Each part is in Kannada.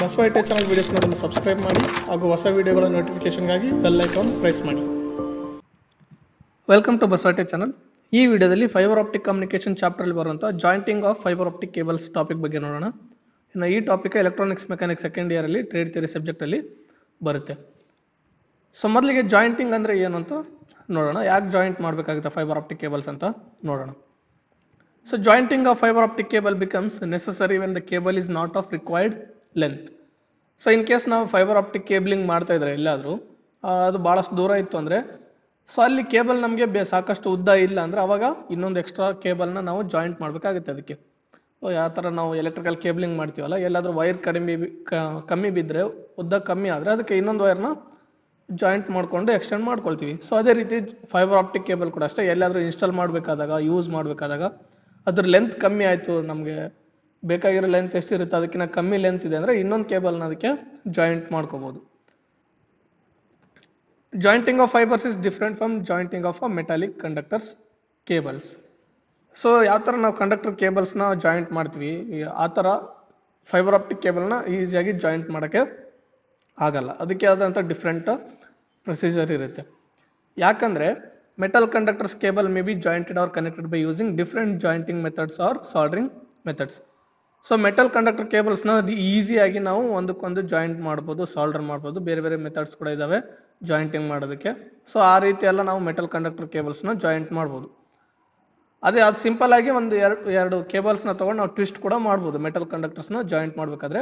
ಬಸವೈಟೆ ಚಾನಲ್ ವಿಡಿಯೋಸ್ ನೋಡಲು ಸಬ್ಸ್ಕ್ರೈಬ್ ಮಾಡಿ ಹಾಗೂ ಹೊಸ ವೀಡಿಯೋಗಳ ನೋಟಿಫಿಕೇಷನ್ಗಾಗಿ ಬೆಲ್ ಐಕಾನ್ ಪ್ರೆಸ್ ಮಾಡಿ ವೆಲ್ಕಮ್ ಟು ಬಸವಟೆ ಚಾನಲ್ ಈ ವಿಡಿಯೋದಲ್ಲಿ ಫೈಬರ್ ಆಪ್ಟಿಕ್ ಚಾಪ್ಟರ್ ಚಾಪ್ಟರ್ಲ್ಲಿ ಬರುವಂಥ jointing of fibre optic cables topic ಬಗ್ಗೆ ನೋಡೋಣ ಇನ್ನು ಈ ಟಾಪಿಕ್ ಎಲೆಕ್ಟ್ರಾನಿಕ್ಸ್ ಮೆಕ್ಯಾನಿಕ್ಸ್ ಸೆಕೆಂಡ್ ಇಯರಲ್ಲಿ ಟ್ರೇಡ್ ಥಿಯರಿ ಸಬ್ಜೆಕ್ಟಲ್ಲಿ ಬರುತ್ತೆ ಸೊ ಮೊದಲಿಗೆ ಜಾಯಿಂಟಿಂಗ್ ಅಂದರೆ ಏನು ಅಂತ ನೋಡೋಣ ಯಾಕೆ ಜಾಯಿಂಟ್ ಮಾಡಬೇಕಾಗುತ್ತೆ ಫೈಬರ್ ಆಪ್ಟಿಕ್ ಕೇಬಲ್ಸ್ ಅಂತ ನೋಡೋಣ so jointing of fibre optic cable becomes necessary when the cable is not of required length so in case ನಾವು ಫೈಬರ್ ಆಪ್ಟಿಕ್ ಕೇಬ್ಲಿಂಗ್ ಮಾಡ್ತಾ ಇದ್ರೆ ಎಲ್ಲಾದರೂ ಅದು ಭಾಳಷ್ಟು ದೂರ ಇತ್ತು ಅಂದರೆ ಸೊ ಅಲ್ಲಿ ಕೇಬಲ್ ನಮಗೆ ಬೇ ಸಾಕಷ್ಟು ಉದ್ದ ಇಲ್ಲ ಅಂದರೆ ಅವಾಗ ಇನ್ನೊಂದು ಎಕ್ಸ್ಟ್ರಾ ಕೇಬಲ್ನ ನಾವು ಜಾಯಿಂಟ್ ಮಾಡಬೇಕಾಗುತ್ತೆ ಅದಕ್ಕೆ ಯಾವ ಥರ ನಾವು ಎಲೆಕ್ಟ್ರಿಕಲ್ ಕೇಬ್ಲಿಂಗ್ ಮಾಡ್ತೀವಲ್ಲ ಎಲ್ಲಾದರೂ ವೈರ್ ಕಡಿಮೆ ಕಮ್ಮಿ ಬಿದ್ದರೆ ಉದ್ದ ಕಮ್ಮಿ ಆದರೆ ಅದಕ್ಕೆ ಇನ್ನೊಂದು ವೈರ್ನ ಜಾಯಿಂಟ್ ಮಾಡಿಕೊಂಡು ಎಕ್ಸ್ಟೆಂಡ್ ಮಾಡ್ಕೊಳ್ತೀವಿ ಸೊ ಅದೇ ರೀತಿ ಫೈಬರ್ ಆಪ್ಟಿಕ್ ಕೇಬಲ್ ಕೂಡ ಅಷ್ಟೇ ಎಲ್ಲಾದರೂ ಇನ್ಸ್ಟಾಲ್ ಮಾಡಬೇಕಾದಾಗ ಯೂಸ್ ಮಾಡಬೇಕಾದಾಗ ಅದ್ರ ಲೆಂತ್ ಕಮ್ಮಿ ಆಯಿತು ನಮಗೆ ಬೇಕಾಗಿರೋ ಲೆಂತ್ ಎಷ್ಟಿರುತ್ತೆ ಅದಕ್ಕಿಂತ ಕಮ್ಮಿ ಲೆಂತ್ ಇದೆ ಅಂದರೆ ಇನ್ನೊಂದು ಕೇಬಲ್ನ ಅದಕ್ಕೆ ಜಾಯಿಂಟ್ ಮಾಡ್ಕೋಬೋದು jointing of fibres is different from jointing of a metallic conductors cables so ಯಾವ ಥರ ನಾವು ಕಂಡಕ್ಟರ್ ಕೇಬಲ್ಸ್ನ ಜಾಯಿಂಟ್ ಮಾಡ್ತೀವಿ ಆ ಥರ ಫೈಬರ್ ಆಪ್ಟಿಕ್ ಕೇಬಲ್ನ ಈಸಿಯಾಗಿ ಜಾಯಿಂಟ್ ಮಾಡೋಕ್ಕೆ ಆಗಲ್ಲ ಅದಕ್ಕೆ ಆದಂಥ ಡಿಫ್ರೆಂಟ್ ಪ್ರೊಸೀಜರ್ ಇರುತ್ತೆ ಯಾಕಂದರೆ metal conductors cable may be jointed or connected by using different jointing methods or soldering methods so metal conductor ಕೇಬಲ್ಸ್ನ ಈಸಿಯಾಗಿ ನಾವು ಒಂದಕ್ಕೊಂದು ಜಾಯಿಂಟ್ ಮಾಡ್ಬೋದು ಸಾಲ್ಡರ್ ಮಾಡ್ಬೋದು ಬೇರೆ ಬೇರೆ ಮೆಥಡ್ಸ್ ಕೂಡ ಇದ್ದಾವೆ ಜಾಯಿಂಟಿಂಗ್ ಮಾಡೋದಕ್ಕೆ ಸೊ ಆ ರೀತಿ ಎಲ್ಲ ನಾವು ಮೆಟಲ್ ಕಂಡಕ್ಟರ್ ಕೇಬಲ್ಸ್ನ ಜಾಯಿಂಟ್ ಮಾಡ್ಬೋದು ಅದೇ ಅದು ಸಿಂಪಲ್ ಆಗಿ ಒಂದು ಎರಡು ಎರಡು ಕೇಬಲ್ಸ್ನ ತೊಗೊಂಡು ನಾವು ಟ್ವಿಸ್ಟ್ ಕೂಡ ಮಾಡ್ಬೋದು ಮೆಟಲ್ ಕಂಡಕ್ಟರ್ಸ್ನ ಜಾಯಿಂಟ್ ಮಾಡಬೇಕಾದ್ರೆ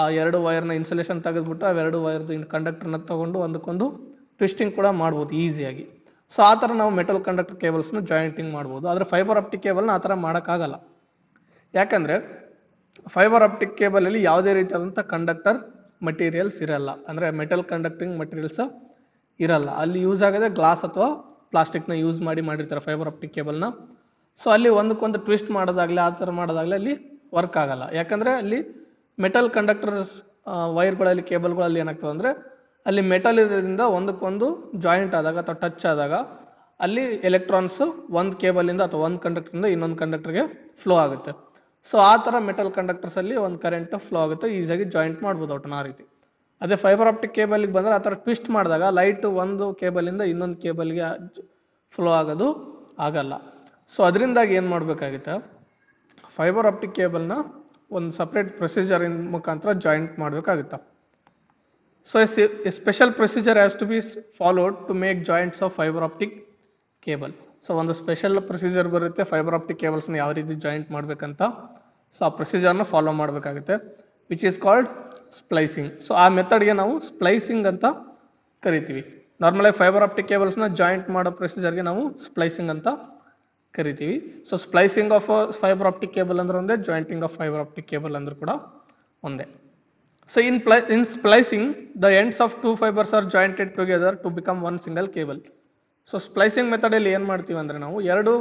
ಆ ಎರಡು ವೈರ್ನ ಇನ್ಸುಲೇಷನ್ ತೆಗೆದುಬಿಟ್ಟು ಅವೆರಡು ವೈರ್ದು ಕಂಡಕ್ಟರ್ನ ತೊಗೊಂಡು ಒಂದಕ್ಕೊಂದು ಟ್ವಿಸ್ಟಿಂಗ್ ಕೂಡ ಮಾಡ್ಬೋದು ಈಸಿಯಾಗಿ ಸೊ ಆ ಥರ ನಾವು ಮೆಟಲ್ ಕಂಡಕ್ಟರ್ ಕೇಬಲ್ಸ್ನ ಜಾಯಿಂಟಿಂಗ್ ಮಾಡ್ಬೋದು ಆದರೆ ಫೈಬರ್ ಆಪ್ಟಿಕ್ ಕೇಬಲ್ನ ಆ ಥರ ಮಾಡೋಕ್ಕಾಗಲ್ಲ ಯಾಕಂದರೆ ಫೈಬರ್ ಆಪ್ಟಿಕ್ ಕೇಬಲಲ್ಲಿ ಯಾವುದೇ ರೀತಿಯಾದಂಥ ಕಂಡಕ್ಟರ್ ಮಟೀರಿಯಲ್ಸ್ ಇರಲ್ಲ ಅಂದರೆ ಮೆಟಲ್ ಕಂಡಕ್ಟಿಂಗ್ ಮಟೀರಿಯಲ್ಸ್ ಇರಲ್ಲ ಅಲ್ಲಿ ಯೂಸ್ ಆಗೋದೇ ಗ್ಲಾಸ್ ಅಥವಾ ಪ್ಲಾಸ್ಟಿಕ್ನ ಯೂಸ್ ಮಾಡಿ ಮಾಡಿರ್ತಾರೆ ಫೈಬರ್ ಆಪ್ಟಿಕ್ ಕೇಬಲ್ನ ಸೊ ಅಲ್ಲಿ ಒಂದಕ್ಕೊಂದು ಟ್ವಿಸ್ಟ್ ಮಾಡೋದಾಗಲಿ ಆ ಥರ ಮಾಡೋದಾಗಲಿ ಅಲ್ಲಿ ವರ್ಕ್ ಆಗಲ್ಲ ಯಾಕಂದರೆ ಅಲ್ಲಿ ಮೆಟಲ್ ಕಂಡಕ್ಟರ್ಸ್ ವೈರ್ಗಳಲ್ಲಿ ಕೇಬಲ್ಗಳಲ್ಲಿ ಏನಾಗ್ತದೆ ಅಂದರೆ ಅಲ್ಲಿ ಮೆಟಲ್ ಇರೋದ್ರಿಂದ ಒಂದಕ್ಕೊಂದು ಜಾಯಿಂಟ್ ಆದಾಗ ಅಥವಾ ಟಚ್ ಆದಾಗ ಅಲ್ಲಿ ಎಲೆಕ್ಟ್ರಾನ್ಸು ಒಂದು ಕೇಬಲಿಂದ ಅಥವಾ ಒಂದು ಕಂಡಕ್ಟ್ರಿಂದ ಇನ್ನೊಂದು ಕಂಡಕ್ಟರ್ಗೆ ಫ್ಲೋ ಆಗುತ್ತೆ ಸೊ ಆ ಥರ ಮೆಟಲ್ ಕಂಡಕ್ಟರ್ಸ್ ಅಲ್ಲಿ ಒಂದು ಕರೆಂಟ್ ಫ್ಲೋ ಆಗುತ್ತೆ ಈಸಿಯಾಗಿ ಜಾಯಿಂಟ್ ಮಾಡ್ಬೋದು ಒಟ್ಟನ ಆ ರೀತಿ ಅದೇ ಫೈಬರ್ ಆಪ್ಟಿಕ್ ಕೇಬಲ್ಗೆ ಬಂದರೆ ಆ ಥರ ಟ್ವಿಸ್ಟ್ ಮಾಡಿದಾಗ ಲೈಟ್ ಒಂದು ಕೇಬಲಿಂದ ಇನ್ನೊಂದು ಕೇಬಲ್ಗೆ ಫ್ಲೋ ಆಗೋದು ಆಗಲ್ಲ ಸೊ ಅದರಿಂದಾಗಿ ಏನು ಮಾಡಬೇಕಾಗಿತ್ತು ಫೈಬರ್ ಆಪ್ಟಿಕ್ ಕೇಬಲ್ನ ಒಂದು ಸಪ್ರೇಟ್ ಪ್ರೊಸೀಜರ್ ಮುಖಾಂತರ ಜಾಯಿಂಟ್ ಮಾಡಬೇಕಾಗುತ್ತೆ so as a special procedure has to be followed to make joints of fibre optic cable so ಒಂದು ಸ್ಪೆಷಲ್ ಪ್ರೊಸೀಜರ್ ಬರುತ್ತೆ ಫೈಬರ್ ಆಪ್ಟಿಕ್ ಕೇಬಲ್ಸ್ನ ಯಾವ ರೀತಿ ಜಾಯಿಂಟ್ ಮಾಡಬೇಕಂತ ಸೊ ಆ ಪ್ರೊಸೀಜರ್ನ ಫಾಲೋ ಮಾಡಬೇಕಾಗುತ್ತೆ which is called splicing so ಆ ಮೆಥಡ್ಗೆ ನಾವು ಸ್ಪ್ಲೈಸಿಂಗ್ ಅಂತ ಕರಿತೀವಿ ನಾರ್ಮಲಾಗಿ ಫೈಬರ್ ಆಪ್ಟಿಕ್ ಕೇಬಲ್ಸ್ನ ಜಾಯಿಂಟ್ ಮಾಡೋ ಪ್ರೊಸೀಜರ್ಗೆ ನಾವು ಸ್ಪ್ಲೈಸಿಂಗ್ ಅಂತ ಕರಿತೀವಿ so splicing of fibre optic cable ಅಂದ್ರೆ ಒಂದೇ jointing of fibre optic cable ಅಂದ್ರೂ ಕೂಡ ಒಂದೇ so in ply in splicing the ends of two fibres are jointed together to become one single cable so splicing ಮೆಥಡಲ್ಲಿ ಏನು ಮಾಡ್ತೀವಿ ಅಂದರೆ ನಾವು ಎರಡು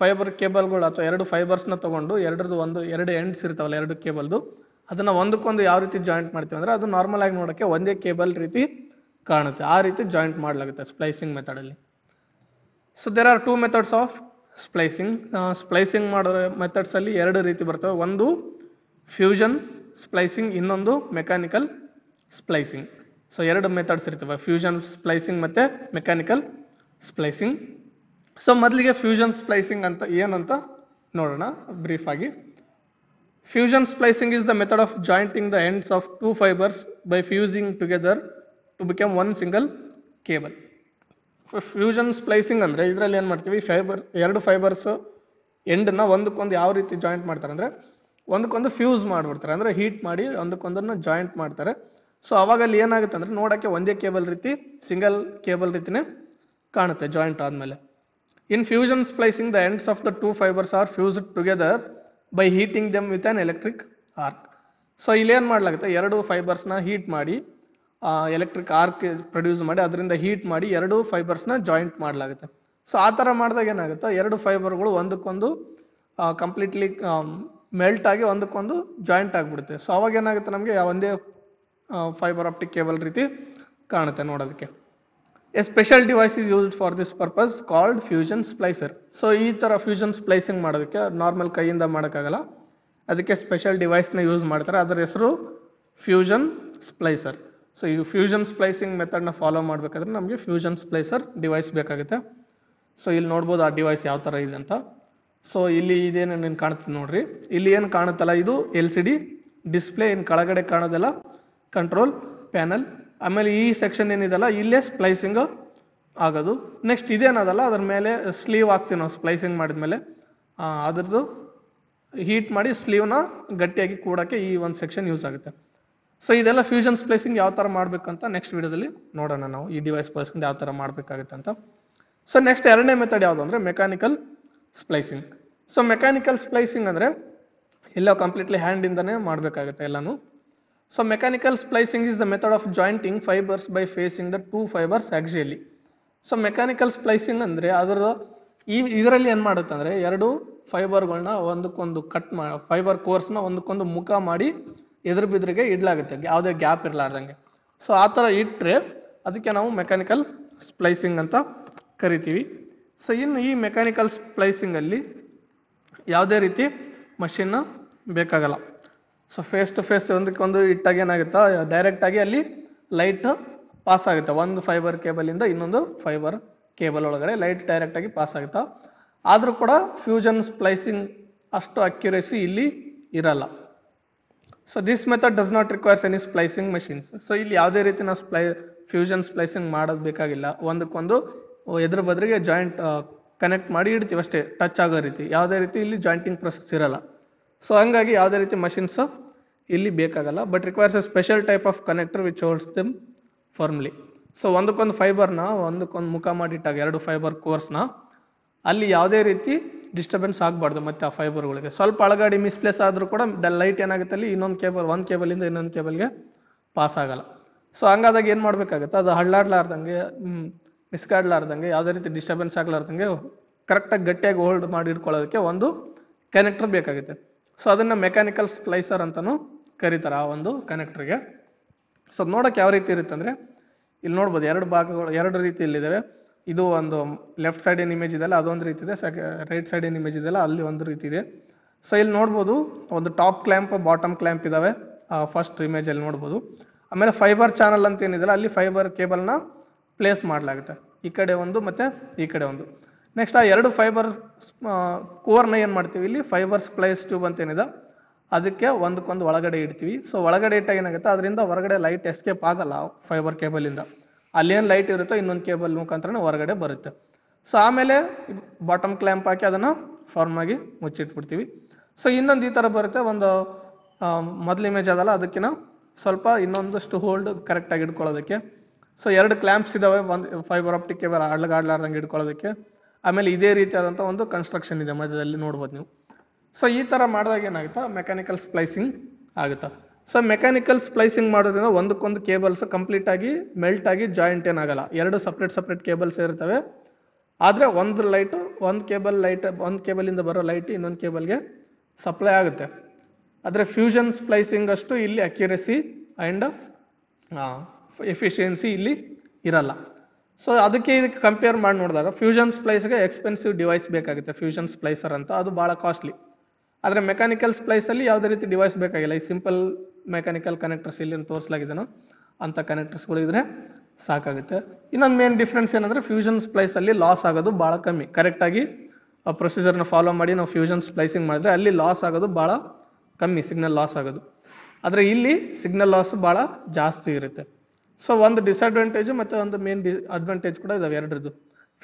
ಫೈಬರ್ ಕೇಬಲ್ಗಳು ಅಥವಾ ಎರಡು ಫೈಬರ್ಸ್ನ ತೊಗೊಂಡು ಎರಡರದು ಒಂದು ಎರಡು ಎಂಡ್ಸ್ ಇರ್ತಾವಲ್ಲ ಎರಡು ಕೇಬಲ್ದು ಅದನ್ನು ಒಂದಕ್ಕೊಂದು ಯಾವ ರೀತಿ ಜಾಯಿಂಟ್ ಮಾಡ್ತೀವಿ ಅಂದರೆ ಅದು ನಾರ್ಮಲ್ ಆಗಿ ನೋಡೋಕ್ಕೆ ಒಂದೇ ಕೇಬಲ್ ರೀತಿ ಕಾಣುತ್ತೆ ಆ ರೀತಿ ಜಾಯಿಂಟ್ ಮಾಡಲಾಗುತ್ತೆ ಸ್ಪ್ಲೈಸಿಂಗ್ ಮೆಥಡಲ್ಲಿ so there are two methods of splicing splicing ಮಾಡೋ ಮೆಥಡ್ಸಲ್ಲಿ ಎರಡು ರೀತಿ ಬರ್ತವೆ ಒಂದು ಫ್ಯೂಷನ್ ಸ್ಪ್ಲೈಸಿಂಗ್ ಇನ್ನೊಂದು ಮೆಕ್ಯಾನಿಕಲ್ ಸ್ಪ್ಲೈಸಿಂಗ್ ಸೊ ಎರಡು ಮೆಥಡ್ಸ್ ಇರ್ತವೆ ಫ್ಯೂಷನ್ ಸ್ಪ್ಲೈಸಿಂಗ್ ಮತ್ತು ಮೆಕ್ಯಾನಿಕಲ್ ಸ್ಪ್ಲೈಸಿಂಗ್ ಸೊ ಮೊದಲಿಗೆ ಫ್ಯೂಷನ್ ಸ್ಪ್ಲೈಸಿಂಗ್ ಅಂತ ಏನಂತ ನೋಡೋಣ ಬ್ರೀಫ್ ಆಗಿ fusion splicing is the method of jointing the ends of two fibres by fusing together to become one single cable fusion splicing ಅಂದರೆ ಇದರಲ್ಲಿ ಏನು ಮಾಡ್ತೀವಿ ಫೈಬರ್ ಎರಡು ಫೈಬರ್ಸ್ ಎಂಡನ್ನು ಒಂದಕ್ಕೊಂದು ಯಾವ ರೀತಿ ಜಾಯಿಂಟ್ ಮಾಡ್ತಾರೆ ಅಂದರೆ ಒಂದಕ್ಕೊಂದು ಫ್ಯೂಸ್ ಮಾಡಿಬಿಡ್ತಾರೆ ಅಂದರೆ ಹೀಟ್ ಮಾಡಿ ಒಂದಕ್ಕೊಂದನ್ನು ಜಾಯಿಂಟ್ ಮಾಡ್ತಾರೆ ಸೊ ಅವಾಗಲ್ಲಿ ಏನಾಗುತ್ತೆ ಅಂದರೆ ನೋಡೋಕ್ಕೆ ಒಂದೇ ಕೇಬಲ್ ರೀತಿ ಸಿಂಗಲ್ ಕೇಬಲ್ ರೀತಿನೇ ಕಾಣುತ್ತೆ ಜಾಯಿಂಟ್ ಆದಮೇಲೆ in fusion splicing the ends of the two fibres are fused together by heating them with an electric arc so ಇಲ್ಲೇನು ಮಾಡಲಾಗುತ್ತೆ ಎರಡು ಫೈಬರ್ಸ್ನ ಹೀಟ್ ಮಾಡಿ ಎಲೆಕ್ಟ್ರಿಕ್ ಆರ್ಕ್ ಪ್ರೊಡ್ಯೂಸ್ ಮಾಡಿ ಅದರಿಂದ ಹೀಟ್ ಮಾಡಿ ಎರಡು ಫೈಬರ್ಸ್ನ ಜಾಯಿಂಟ್ ಮಾಡಲಾಗುತ್ತೆ ಸೊ ಆ ಥರ ಮಾಡಿದಾಗ ಏನಾಗುತ್ತೆ ಎರಡು ಫೈಬರ್ಗಳು ಒಂದಕ್ಕೊಂದು ಕಂಪ್ಲೀಟ್ಲಿ ಮೆಲ್ಟ್ um, ಆಗಿ ಒಂದಕ್ಕೊಂದು ಜಾಯಿಂಟ್ ಆಗಿಬಿಡುತ್ತೆ ಸೊ ಅವಾಗ ಏನಾಗುತ್ತೆ ನಮಗೆ ಒಂದೇ ಫೈಬರ್ ಆಪ್ಟಿಕ್ ಕೇಬಲ್ ರೀತಿ ಕಾಣುತ್ತೆ ನೋಡೋದಕ್ಕೆ a special device is used for this purpose called fusion splicer so ಈ ಥರ ಫ್ಯೂಷನ್ ಸ್ಪ್ಲೈಸಿಂಗ್ ಮಾಡೋದಕ್ಕೆ ನಾರ್ಮಲ್ ಕೈಯಿಂದ ಮಾಡೋಕ್ಕಾಗಲ್ಲ ಅದಕ್ಕೆ ಸ್ಪೆಷಲ್ ಡಿವೈಸ್ನ ಯೂಸ್ ಮಾಡ್ತಾರೆ ಅದರ ಹೆಸರು ಫ್ಯೂಷನ್ ಸ್ಪ್ಲೈಸರ್ ಸೊ ಈ ಫ್ಯೂಷನ್ ಸ್ಪ್ಲೈಸಿಂಗ್ ಮೆಥಡ್ನ ಫಾಲೋ ಮಾಡಬೇಕಾದ್ರೆ ನಮಗೆ ಫ್ಯೂಷನ್ ಸ್ಪ್ಲೈಸರ್ ಡಿವೈಸ್ ಬೇಕಾಗುತ್ತೆ ಸೊ ಇಲ್ಲಿ ನೋಡ್ಬೋದು ಆ ಡಿವೈಸ್ ಯಾವ ಥರ ಇದೆ ಅಂತ ಸೊ ಇಲ್ಲಿ ಇದೇನು ನೀನು ಕಾಣ್ತದೆ ನೋಡ್ರಿ ಇಲ್ಲಿ ಏನು ಕಾಣುತ್ತಲ್ಲ ಇದು ಎಲ್ ಸಿ ಡಿ ಡಿಸ್ಪ್ಲೇ ಇನ್ನು ಕೆಳಗಡೆ ಕಾಣೋದಲ್ಲ ಕಂಟ್ರೋಲ್ ಪ್ಯಾನಲ್ ಆಮೇಲೆ ಈ ಸೆಕ್ಷನ್ ಏನಿದೆಲ್ಲ ಇಲ್ಲೇ ಸ್ಪ್ಲೈಸಿಂಗು ಆಗೋದು ನೆಕ್ಸ್ಟ್ ಇದೇನದಲ್ಲ ಅದ್ರ ಮೇಲೆ ಸ್ಲೀವ್ ಹಾಕ್ತೀವಿ ನಾವು ಸ್ಪ್ಲೈಸಿಂಗ್ ಮಾಡಿದ್ಮೇಲೆ ಅದ್ರದ್ದು ಹೀಟ್ ಮಾಡಿ ಸ್ಲೀವ್ನ ಗಟ್ಟಿಯಾಗಿ ಕೂಡೋಕ್ಕೆ ಈ ಒಂದು ಸೆಕ್ಷನ್ ಯೂಸ್ ಆಗುತ್ತೆ ಸೊ ಇದೆಲ್ಲ ಫ್ಯೂಷನ್ ಸ್ಪ್ಲೈಸಿಂಗ್ ಯಾವ ಥರ ಮಾಡಬೇಕಂತ ನೆಕ್ಸ್ಟ್ ವೀಡಿಯೋದಲ್ಲಿ ನೋಡೋಣ ನಾವು ಈ ಡಿವೈಸ್ ಬಳಸ್ಕೊಂಡು ಯಾವ ಥರ ಮಾಡಬೇಕಾಗುತ್ತೆ ಅಂತ ಸೊ ನೆಕ್ಸ್ಟ್ ಎರಡನೇ ಮೆಥಡ್ ಯಾವುದು ಅಂದರೆ mechanical splicing so mechanical splicing ಅಂದರೆ ಎಲ್ಲ ಕಂಪ್ಲೀಟ್ಲಿ ಹ್ಯಾಂಡಿಂದನೇ ಮಾಡಬೇಕಾಗುತ್ತೆ ಎಲ್ಲನೂ so mechanical splicing is the method of jointing fibres by facing the two fibres axially so mechanical splicing ಅಂದರೆ ಅದರ ಈ ಇದರಲ್ಲಿ ಏನು ಮಾಡುತ್ತೆ ಅಂದರೆ ಎರಡು ಫೈಬರ್ಗಳನ್ನ ಒಂದಕ್ಕೊಂದು ಕಟ್ ಮಾಡಿ ಫೈಬರ್ ಕೋರ್ಸ್ನ ಒಂದಕ್ಕೊಂದು ಮುಖ ಮಾಡಿ ಎದುರು ಬಿದ್ರಿಗೆ ಇಡಲಾಗುತ್ತೆ ಯಾವುದೇ ಗ್ಯಾಪ್ ಇರಲಾರ್ದಂಗೆ ಸೊ ಆ ಥರ ಇಟ್ಟರೆ ಅದಕ್ಕೆ ನಾವು ಮೆಕ್ಯಾನಿಕಲ್ ಸ್ಪ್ಲೈಸಿಂಗ್ ಅಂತ ಕರಿತೀವಿ ಸೊ ಇನ್ನು ಈ ಮೆಕ್ಯಾನಿಕಲ್ ಸ್ಪ್ಲೈಸಿಂಗಲ್ಲಿ ಯಾವುದೇ ರೀತಿ ಮಷೀನ್ ಬೇಕಾಗಲ್ಲ ಸೊ ಫೇಸ್ ಟು ಫೇಸ್ ಒಂದಕ್ಕೊಂದು ಇಟ್ಟಾಗ ಏನಾಗುತ್ತಾ ಡೈರೆಕ್ಟಾಗಿ ಅಲ್ಲಿ ಲೈಟ್ ಪಾಸ್ ಆಗುತ್ತೆ ಒಂದು ಫೈಬರ್ ಕೇಬಲಿಂದ ಇನ್ನೊಂದು ಫೈಬರ್ ಕೇಬಲ್ ಒಳಗಡೆ ಲೈಟ್ ಡೈರೆಕ್ಟಾಗಿ ಪಾಸ್ ಆಗುತ್ತಾ ಆದರೂ ಕೂಡ ಫ್ಯೂಜನ್ ಸ್ಪ್ಲೈಸಿಂಗ್ ಅಷ್ಟು ಅಕ್ಯುರೇಸಿ ಇಲ್ಲಿ ಇರಲ್ಲ so this method does not requires any splicing machines so ಇಲ್ಲಿ ಯಾವುದೇ ರೀತಿ ನಾವು ಸ್ಪ್ಲೈ ಫ್ಯೂಜನ್ ಸ್ಪ್ಲೈಸಿಂಗ್ ಮಾಡೋದು ಬೇಕಾಗಿಲ್ಲ ಒಂದಕ್ಕೊಂದು ಎದುರು ಬದಲಿಗೆ ಜಾಯಿಂಟ್ ಕನೆಕ್ಟ್ ಮಾಡಿ ಇಡ್ತೀವಿ ಅಷ್ಟೇ ಟಚ್ ಆಗೋ ರೀತಿ ಯಾವುದೇ ರೀತಿ ಇಲ್ಲಿ ಜಾಯಿಂಟಿಂಗ್ ಪ್ರೊಸೆಸ್ ಇರಲ್ಲ ಸೊ ಹಂಗಾಗಿ ಯಾವುದೇ ರೀತಿ ಮಷಿನ್ಸು ಇಲ್ಲಿ ಬೇಕಾಗಲ್ಲ but requires a special type of connector which holds them firmly so ಒಂದಕ್ಕೊಂದು ಫೈಬರ್ನ ಒಂದಕ್ಕೊಂದು ಮುಖ ಮಾಡಿಟ್ಟಾಗ ಎರಡು ಫೈಬರ್ ಕೋರ್ಸ್ನ ಅಲ್ಲಿ ಯಾವುದೇ ರೀತಿ ಡಿಸ್ಟರ್ಬೆನ್ಸ್ ಆಗಬಾರ್ದು ಮತ್ತು ಆ ಫೈಬರ್ಗಳಿಗೆ ಸ್ವಲ್ಪ ಅಳಗಾಡಿ ಮಿಸ್ಪ್ಲೇಸ್ ಆದರೂ ಕೂಡ ಲೈಟ್ ಏನಾಗುತ್ತೆ ಅಲ್ಲಿ ಇನ್ನೊಂದು ಕೇಬಲ್ ಒಂದು ಕೇಬಲಿಂದ ಇನ್ನೊಂದು ಕೇಬಲ್ಗೆ ಪಾಸ್ ಆಗಲ್ಲ ಸೊ ಹಂಗಾದಾಗ ಏನು ಮಾಡಬೇಕಾಗುತ್ತೆ ಅದು ಹಳ್ಳಾಡ್ಲಾರ್ದಂಗೆ ಮಿಸ್ಗಾಡ್ಲಾರ್ದಂಗೆ ಯಾವುದೇ ರೀತಿ ಡಿಸ್ಟರ್ಬೆನ್ಸ್ ಆಗ್ಲಾರ್ದಂಗೆ ಕರೆಕ್ಟಾಗಿ ಗಟ್ಟಿಯಾಗಿ ಹೋಲ್ಡ್ ಮಾಡಿ ಇಟ್ಕೊಳ್ಳೋದಕ್ಕೆ ಒಂದು ಕನೆಕ್ಟರ್ ಬೇಕಾಗುತ್ತೆ ಸೊ ಅದನ್ನು ಮೆಕ್ಯಾನಿಕಲ್ ಸ್ಪ್ಲೈಸರ್ ಅಂತಲೂ ಕರೀತಾರೆ ಆ ಒಂದು ಕನೆಕ್ಟರ್ಗೆ ಸೊ ಅದು ನೋಡೋಕೆ ಯಾವ ರೀತಿ ಇರುತ್ತೆ ಅಂದರೆ ಇಲ್ಲಿ ನೋಡ್ಬೋದು ಎರಡು ಭಾಗಗಳು ಎರಡು ರೀತಿಯಲ್ಲಿದ್ದಾವೆ ಇದು ಒಂದು ಲೆಫ್ಟ್ ಸೈಡ್ ಇಮೇಜ್ ಇದೆಲ್ಲ ಅದೊಂದು ರೀತಿ ಇದೆ ಸೆಕೆ ರೈಟ್ ಸೈಡ್ ಇಮೇಜ್ ಇದೆಲ್ಲ ಅಲ್ಲಿ ಒಂದು ರೀತಿ ಇದೆ ಸೊ ಇಲ್ಲಿ ನೋಡ್ಬೋದು ಒಂದು ಟಾಪ್ ಕ್ಲ್ಯಾಂಪ್ ಬಾಟಮ್ ಕ್ಲ್ಯಾಂಪ್ ಇದ್ದಾವೆ ಫಸ್ಟ್ ಇಮೇಜಲ್ಲಿ ನೋಡ್ಬೋದು ಆಮೇಲೆ ಫೈಬರ್ ಚಾನಲ್ ಅಂತ ಏನಿದೆ ಅಲ್ಲಿ ಫೈಬರ್ ಕೇಬಲ್ನ ಪ್ಲೇಸ್ ಮಾಡಲಾಗುತ್ತೆ ಈ ಕಡೆ ಒಂದು ಮತ್ತು ಈ ಕಡೆ ಒಂದು ನೆಕ್ಸ್ಟ್ ಆ ಎರಡು ಫೈಬರ್ ಕೋರ್ನ ಏನು ಮಾಡ್ತೀವಿ ಇಲ್ಲಿ ಫೈಬರ್ ಸ್ಪ್ಲೈಸ್ ಟ್ಯೂಬ್ ಅಂತ ಏನಿದೆ ಅದಕ್ಕೆ ಒಂದಕ್ಕೊಂದು ಒಳಗಡೆ ಇಡ್ತೀವಿ ಸೊ ಒಳಗಡೆ ಇಟ್ಟಾಗ ಏನಾಗುತ್ತೆ ಅದರಿಂದ ಹೊರಗಡೆ ಲೈಟ್ ಎಸ್ಕೇಪ್ ಆಗಲ್ಲ ಫೈಬರ್ ಕೇಬಲಿಂದ ಅಲ್ಲೇನು ಲೈಟ್ ಇರುತ್ತೋ ಇನ್ನೊಂದು ಕೇಬಲ್ ಮುಖಾಂತರನೇ ಹೊರಗಡೆ ಬರುತ್ತೆ ಸೊ ಆಮೇಲೆ ಬಾಟಮ್ ಕ್ಲ್ಯಾಂಪ್ ಹಾಕಿ ಅದನ್ನು ಫಾರ್ಮ್ ಆಗಿ ಮುಚ್ಚಿಟ್ಬಿಡ್ತೀವಿ ಸೊ ಇನ್ನೊಂದು ಈ ಥರ ಬರುತ್ತೆ ಒಂದು ಮೊದಲ ಇಮೇಜ್ ಅದಲ್ಲ ಅದಕ್ಕಿನ್ನ ಸ್ವಲ್ಪ ಇನ್ನೊಂದಷ್ಟು ಹೋಲ್ಡ್ ಕರೆಕ್ಟಾಗಿ ಇಟ್ಕೊಳ್ಳೋದಕ್ಕೆ ಸೊ ಎರಡು ಕ್ಲ್ಯಾಂಪ್ಸ್ ಇದ್ದಾವೆ ಒಂದು ಫೈಬರ್ ಆಪ್ಟಿಕ್ ಕೇಬಲ್ ಆಡ್ಲಾಗಾಡ್ಲಾರ್ದಂಗೆ ಇಟ್ಕೊಳ್ಳೋದಕ್ಕೆ ಆಮೇಲೆ ಇದೇ ರೀತಿಯಾದಂಥ ಒಂದು ಕನ್ಸ್ಟ್ರಕ್ಷನ್ ಇದೆ ಮಧ್ಯದಲ್ಲಿ ನೋಡ್ಬೋದು ನೀವು ಸೊ ಈ ಥರ ಮಾಡಿದಾಗ ಏನಾಗುತ್ತೆ ಮೆಕ್ಯಾನಿಕಲ್ ಸ್ಪ್ಲೈಸಿಂಗ್ ಆಗುತ್ತೆ ಸೊ ಮೆಕ್ಯಾನಿಕಲ್ ಸ್ಪ್ಲೈಸಿಂಗ್ ಮಾಡೋದ್ರಿಂದ ಒಂದಕ್ಕೊಂದು ಕೇಬಲ್ಸ್ ಕಂಪ್ಲೀಟ್ ಆಗಿ ಮೆಲ್ಟ್ ಆಗಿ ಜಾಯಿಂಟ್ ಏನಾಗಲ್ಲ ಎರಡು ಸಪ್ರೇಟ್ ಸಪ್ರೇಟ್ ಕೇಬಲ್ಸ್ ಇರ್ತವೆ ಆದರೆ ಒಂದು ಲೈಟು ಒಂದು ಕೇಬಲ್ ಲೈಟ್ ಒಂದು ಕೇಬಲಿಂದ ಬರೋ ಲೈಟ್ ಇನ್ನೊಂದು ಕೇಬಲ್ಗೆ ಸಪ್ಲೈ ಆಗುತ್ತೆ ಆದರೆ ಫ್ಯೂಷನ್ ಸ್ಪ್ಲೈಸಿಂಗ್ ಅಷ್ಟು ಇಲ್ಲಿ ಅಕ್ಯುರಸಿ ಆ್ಯಂಡ್ ಎಫಿಷಿಯನ್ಸಿ ಇಲ್ಲಿ ಇರಲ್ಲ ಸೊ ಅದಕ್ಕೆ ಇದಕ್ಕೆ ಕಂಪೇರ್ ಮಾಡಿ ನೋಡಿದಾಗ ಫ್ಯೂಷನ್ ಸ್ಪ್ಲೈಸ್ಗೆ ಎಕ್ಸ್ಪೆನ್ಸಿವ್ ಡಿವೈಸ್ ಬೇಕಾಗುತ್ತೆ ಫ್ಯೂಷನ್ ಸ್ಪ್ಲೈಸರ್ ಅಂತ ಅದು ಭಾಳ ಕಾಸ್ಟ್ಲಿ ಆದರೆ ಮೆಕ್ಯಾನಿಕಲ್ ಸ್ಪ್ಲೈಸಲ್ಲಿ ಯಾವುದೇ ರೀತಿ ಡಿವೈಸ್ ಬೇಕಾಗಿಲ್ಲ ಈ ಸಿಂಪಲ್ ಮೆಕ್ಯಾನಿಕಲ್ ಕನೆಕ್ಟರ್ಸ್ ಇಲ್ಲಿ ತೋರಿಸಲಾಗಿದೆನೋ ಅಂಥ ಕನೆಕ್ಟರ್ಸ್ಗಳಿದ್ರೆ ಸಾಕಾಗುತ್ತೆ ಇನ್ನೊಂದು ಮೇನ್ ಡಿಫ್ರೆನ್ಸ್ ಏನಂದರೆ ಫ್ಯೂಷನ್ ಸ್ಪ್ಲೈಸಲ್ಲಿ ಲಾಸ್ ಆಗೋದು ಭಾಳ ಕಮ್ಮಿ ಕರೆಕ್ಟಾಗಿ ಆ ಪ್ರೊಸೀಜರ್ನ ಫಾಲೋ ಮಾಡಿ ನಾವು ಫ್ಯೂಷನ್ ಸ್ಪ್ಲೈಸಿಂಗ್ ಮಾಡಿದ್ರೆ ಅಲ್ಲಿ ಲಾಸ್ ಆಗೋದು ಭಾಳ ಕಮ್ಮಿ ಸಿಗ್ನಲ್ ಲಾಸ್ ಆಗೋದು ಆದರೆ ಇಲ್ಲಿ ಸಿಗ್ನಲ್ ಲಾಸ್ ಭಾಳ ಜಾಸ್ತಿ ಇರುತ್ತೆ ಸೊ ಒಂದು ಡಿಸ್ಅಡ್ವಾಂಟೇಜು ಮತ್ತು ಒಂದು ಮೇನ್ ಡಿ ಅಡ್ವಾಂಟೇಜ್ ಕೂಡ ಇದಾವೆ ಎರಡರದ್ದು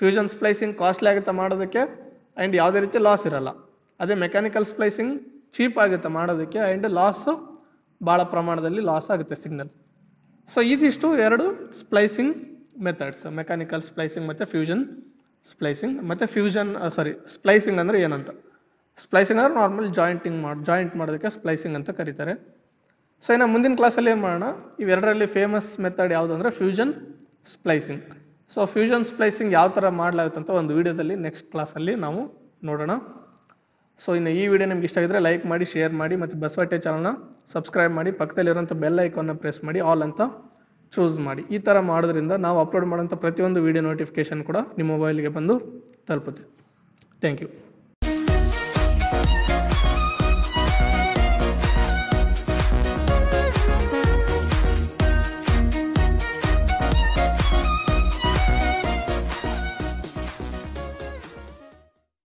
ಫ್ಯೂಷನ್ ಸ್ಪ್ಲೈಸಿಂಗ್ ಕಾಸ್ಟ್ಲಿ ಆಗುತ್ತೆ ಮಾಡೋದಕ್ಕೆ ಆ್ಯಂಡ್ ಯಾವುದೇ ರೀತಿ ಲಾಸ್ ಇರೋಲ್ಲ ಅದೇ ಮೆಕ್ಯಾನಿಕಲ್ ಸ್ಪ್ಲೈಸಿಂಗ್ ಚೀಪ್ ಆಗುತ್ತೆ ಮಾಡೋದಕ್ಕೆ ಆ್ಯಂಡ್ ಲಾಸು ಭಾಳ ಪ್ರಮಾಣದಲ್ಲಿ ಲಾಸ್ ಆಗುತ್ತೆ ಸಿಗ್ನಲ್ ಸೊ ಇದಿಷ್ಟು ಎರಡು ಸ್ಪ್ಲೈಸಿಂಗ್ ಮೆಥಡ್ಸ್ ಮೆಕ್ಯಾನಿಕಲ್ ಸ್ಪ್ಲೈಸಿಂಗ್ ಮತ್ತು ಫ್ಯೂಷನ್ ಸ್ಪ್ಲೈಸಿಂಗ್ ಮತ್ತು ಫ್ಯೂಷನ್ ಸಾರಿ ಸ್ಪ್ಲೈಸಿಂಗ್ ಅಂದರೆ ಏನಂತ ಸ್ಪ್ಲೈಸಿಂಗ್ ಅಂದರೆ ನಾರ್ಮಲ್ ಜಾಯಿಂಟಿಂಗ್ ಮಾಡಿ ಜಾಯಿಂಟ್ ಮಾಡೋದಕ್ಕೆ ಸ್ಪ್ಲೈಸಿಂಗ್ ಅಂತ ಕರೀತಾರೆ ಸೊ ಇನ್ನು ಮುಂದಿನ ಕ್ಲಾಸಲ್ಲಿ ಏನು ಮಾಡೋಣ ಇವೆರಡರಲ್ಲಿ ಫೇಮಸ್ ಮೆಥಡ್ ಯಾವುದು ಅಂದರೆ fusion splicing so fusion splicing ಯಾವ ಥರ ಮಾಡಲಾಗುತ್ತೆ ಅಂತ ಒಂದು ವೀಡಿಯೋದಲ್ಲಿ ನೆಕ್ಸ್ಟ್ ಕ್ಲಾಸಲ್ಲಿ ನಾವು ನೋಡೋಣ ಸೊ ಇನ್ನು ಈ ವಿಡಿಯೋ ನಿಮ್ಗೆ ಇಷ್ಟ ಆಗಿದ್ರೆ ಲೈಕ್ ಮಾಡಿ ಶೇರ್ ಮಾಡಿ ಮತ್ತು ಬಸವಟ್ಟೆ ಚಾನಲ್ನ ಸಬ್ಸ್ಕ್ರೈಬ್ ಮಾಡಿ ಪಕ್ಕದಲ್ಲಿರೋಂಥ ಬೆಲ್ ಐಕನ್ನ ಪ್ರೆಸ್ ಮಾಡಿ ಆಲ್ ಅಂತ ಚೂಸ್ ಮಾಡಿ ಈ ಥರ ಮಾಡೋದ್ರಿಂದ ನಾವು ಅಪ್ಲೋಡ್ ಮಾಡೋಂಥ ಪ್ರತಿಯೊಂದು ವಿಡಿಯೋ ನೋಟಿಫಿಕೇಷನ್ ಕೂಡ ನಿಮ್ಮ ಮೊಬೈಲ್ಗೆ ಬಂದು ತಲುಪುತ್ತೆ ಥ್ಯಾಂಕ್ ಯು